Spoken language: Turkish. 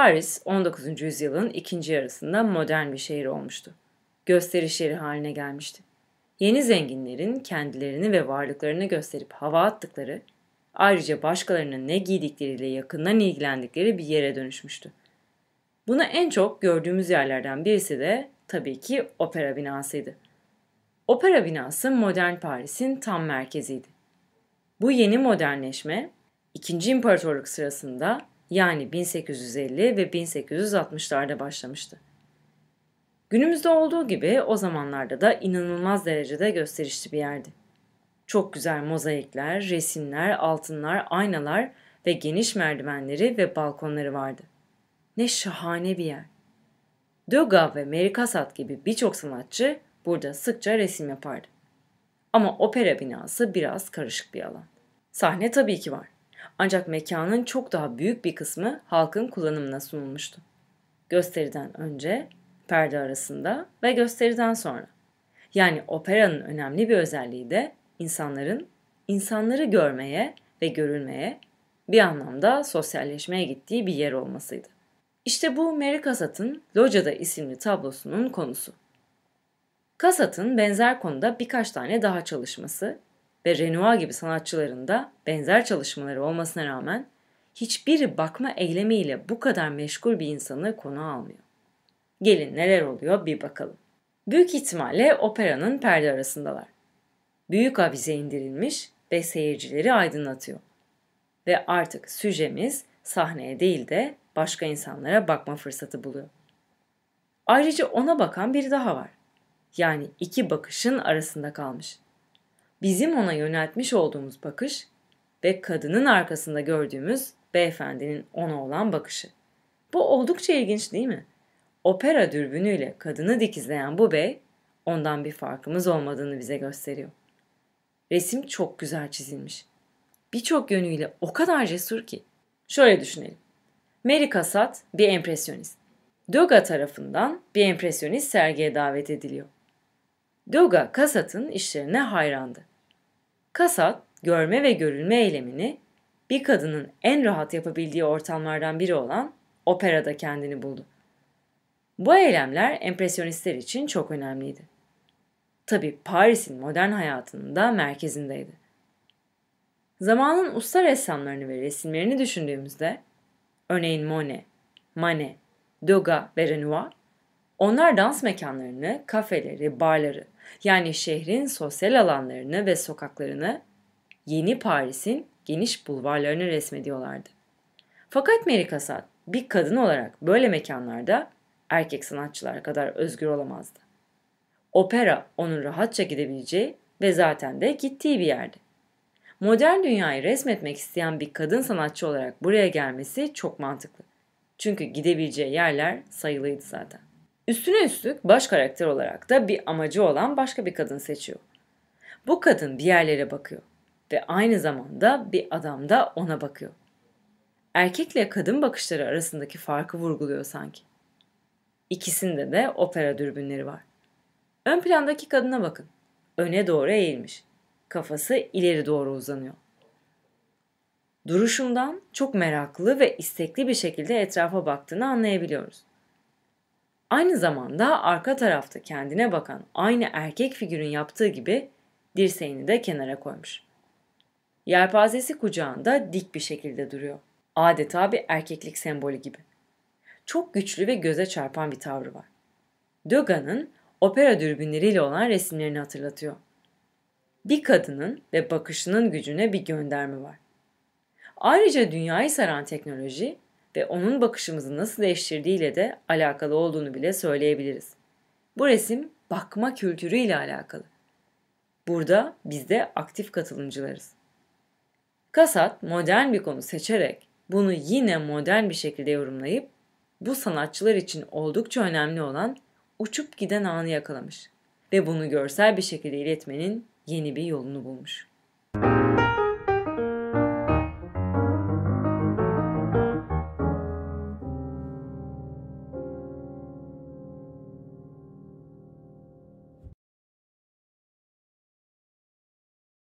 Paris 19. yüzyılın ikinci yarısında modern bir şehir olmuştu. Gösteriş yeri haline gelmişti. Yeni zenginlerin kendilerini ve varlıklarını gösterip hava attıkları, ayrıca başkalarının ne giydikleriyle yakından ilgilendikleri bir yere dönüşmüştü. Buna en çok gördüğümüz yerlerden birisi de tabii ki opera binasıydı. Opera binası modern Paris'in tam merkeziydi. Bu yeni modernleşme, 2. İmparatorluk sırasında yani 1850 ve 1860'larda başlamıştı. Günümüzde olduğu gibi o zamanlarda da inanılmaz derecede gösterişli bir yerdi. Çok güzel mozaikler, resimler, altınlar, aynalar ve geniş merdivenleri ve balkonları vardı. Ne şahane bir yer. Döga ve Merikasat gibi birçok sanatçı burada sıkça resim yapardı. Ama opera binası biraz karışık bir alan. Sahne tabii ki var. Ancak mekanın çok daha büyük bir kısmı halkın kullanımına sunulmuştu. Gösteriden önce, perde arasında ve gösteriden sonra. Yani operanın önemli bir özelliği de insanların insanları görmeye ve görülmeye, bir anlamda sosyalleşmeye gittiği bir yer olmasıydı. İşte bu Mary Cassatt'ın Loca'da isimli tablosunun konusu. Cassatt'ın benzer konuda birkaç tane daha çalışması ve Renoir gibi sanatçıların da benzer çalışmaları olmasına rağmen hiçbiri bakma eylemiyle bu kadar meşgul bir insanı konu almıyor. Gelin neler oluyor bir bakalım. Büyük ihtimalle operanın perde arasındalar. Büyük avize indirilmiş ve seyircileri aydınlatıyor. Ve artık süjemiz sahneye değil de başka insanlara bakma fırsatı buluyor. Ayrıca ona bakan biri daha var. Yani iki bakışın arasında kalmış bizim ona yöneltmiş olduğumuz bakış ve kadının arkasında gördüğümüz beyefendinin ona olan bakışı. Bu oldukça ilginç değil mi? Opera dürbünüyle kadını dikizleyen bu bey ondan bir farkımız olmadığını bize gösteriyor. Resim çok güzel çizilmiş. Birçok yönüyle o kadar cesur ki. Şöyle düşünelim. Mary Cassatt bir empresyonist. Döga tarafından bir empresyonist sergiye davet ediliyor. Döga Cassatt'ın işlerine hayrandı. Kasat, görme ve görülme eylemini bir kadının en rahat yapabildiği ortamlardan biri olan operada kendini buldu. Bu eylemler empresyonistler için çok önemliydi. Tabi Paris'in modern hayatının da merkezindeydi. Zamanın usta ressamlarını ve resimlerini düşündüğümüzde, örneğin Monet, Manet, Degas ve Renoir, onlar dans mekanlarını, kafeleri, barları yani şehrin sosyal alanlarını ve sokaklarını yeni Paris'in geniş bulvarlarını resmediyorlardı. Fakat Mary Cassatt bir kadın olarak böyle mekanlarda erkek sanatçılar kadar özgür olamazdı. Opera onun rahatça gidebileceği ve zaten de gittiği bir yerdi. Modern dünyayı resmetmek isteyen bir kadın sanatçı olarak buraya gelmesi çok mantıklı. Çünkü gidebileceği yerler sayılıydı zaten. Üstüne üstlük baş karakter olarak da bir amacı olan başka bir kadın seçiyor. Bu kadın bir yerlere bakıyor ve aynı zamanda bir adam da ona bakıyor. Erkekle kadın bakışları arasındaki farkı vurguluyor sanki. İkisinde de opera dürbünleri var. Ön plandaki kadına bakın. Öne doğru eğilmiş. Kafası ileri doğru uzanıyor. Duruşundan çok meraklı ve istekli bir şekilde etrafa baktığını anlayabiliyoruz. Aynı zamanda arka tarafta kendine bakan aynı erkek figürün yaptığı gibi dirseğini de kenara koymuş. Yelpazesi kucağında dik bir şekilde duruyor. Adeta bir erkeklik sembolü gibi. Çok güçlü ve göze çarpan bir tavrı var. Döga'nın opera dürbünleriyle olan resimlerini hatırlatıyor. Bir kadının ve bakışının gücüne bir gönderme var. Ayrıca dünyayı saran teknoloji ve onun bakışımızı nasıl değiştirdiğiyle de alakalı olduğunu bile söyleyebiliriz. Bu resim bakma kültürü ile alakalı. Burada biz de aktif katılımcılarız. Kasat modern bir konu seçerek bunu yine modern bir şekilde yorumlayıp bu sanatçılar için oldukça önemli olan uçup giden anı yakalamış ve bunu görsel bir şekilde iletmenin yeni bir yolunu bulmuş.